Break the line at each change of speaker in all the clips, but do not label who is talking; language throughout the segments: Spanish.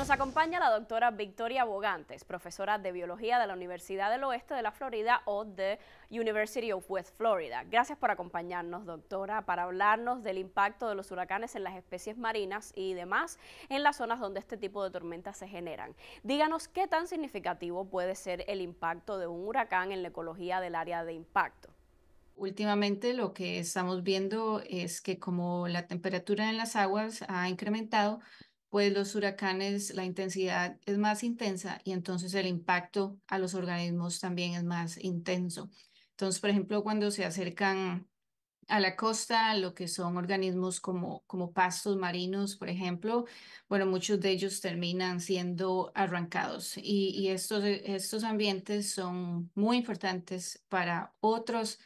Nos acompaña la doctora Victoria Bogantes, profesora de Biología de la Universidad del Oeste de la Florida o de University of West Florida. Gracias por acompañarnos, doctora, para hablarnos del impacto de los huracanes en las especies marinas y demás en las zonas donde este tipo de tormentas se generan. Díganos qué tan significativo puede ser el impacto de un huracán en la ecología del área de impacto.
Últimamente lo que estamos viendo es que como la temperatura en las aguas ha incrementado, pues los huracanes, la intensidad es más intensa y entonces el impacto a los organismos también es más intenso. Entonces, por ejemplo, cuando se acercan a la costa, lo que son organismos como, como pastos marinos, por ejemplo, bueno, muchos de ellos terminan siendo arrancados y, y estos, estos ambientes son muy importantes para otros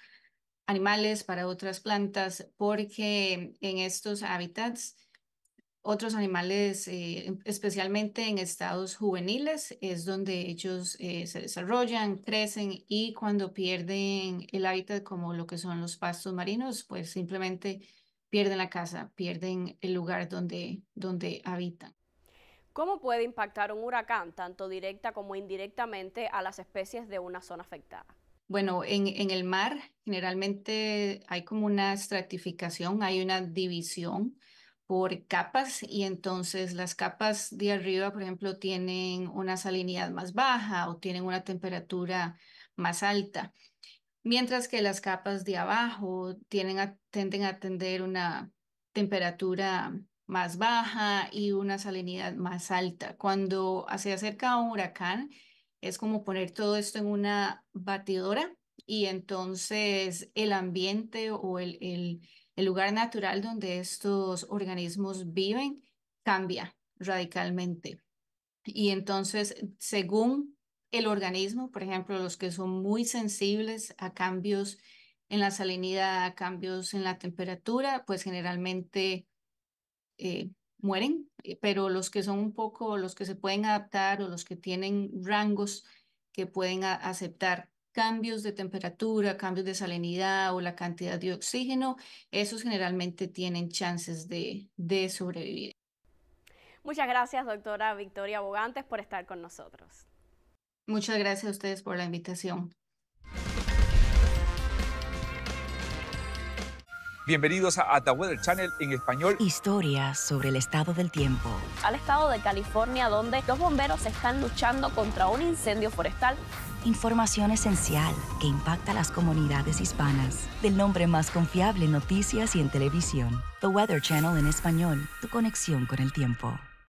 animales, para otras plantas, porque en estos hábitats otros animales, eh, em, especialmente en estados juveniles, es donde ellos eh, se desarrollan, crecen y cuando pierden el hábitat como lo que son los pastos marinos, pues simplemente pierden la casa, pierden el lugar donde, donde habitan.
¿Cómo puede impactar un huracán, tanto directa como indirectamente, a las especies de una zona afectada?
Bueno, en, en, el mar generalmente hay como una estratificación, hay una división por capas y entonces las capas de arriba, por ejemplo, tienen una salinidad más baja o tienen una temperatura más alta, mientras que las capas de abajo tienen tienden a tener una temperatura más baja y una salinidad más alta. Cuando se acerca un huracán, es como poner todo esto en una batidora y entonces el ambiente o el, lugar natural donde estos organismos viven cambia radicalmente. Y entonces, según el organismo, por ejemplo, los que son muy sensibles a cambios en la salinidad, a cambios en la temperatura, pues generalmente eh, mueren, eh, pero los que son un poco, los que se pueden adaptar o los que tienen rangos que pueden aceptar cambios de temperatura, cambios de salinidad o la cantidad de oxígeno, esos generalmente tienen chances de, sobrevivir.
Muchas gracias, doctora Victoria Bogantes, por estar con nosotros.
Muchas gracias a ustedes por la invitación.
Bienvenidos a The Weather Channel en español.
Historias sobre el estado del tiempo.
Al estado de California, donde los bomberos están luchando contra un incendio forestal. Información esencial que impacta a las comunidades hispanas. Del nombre más confiable
en noticias y en televisión. The Weather Channel en español. Tu conexión con el tiempo.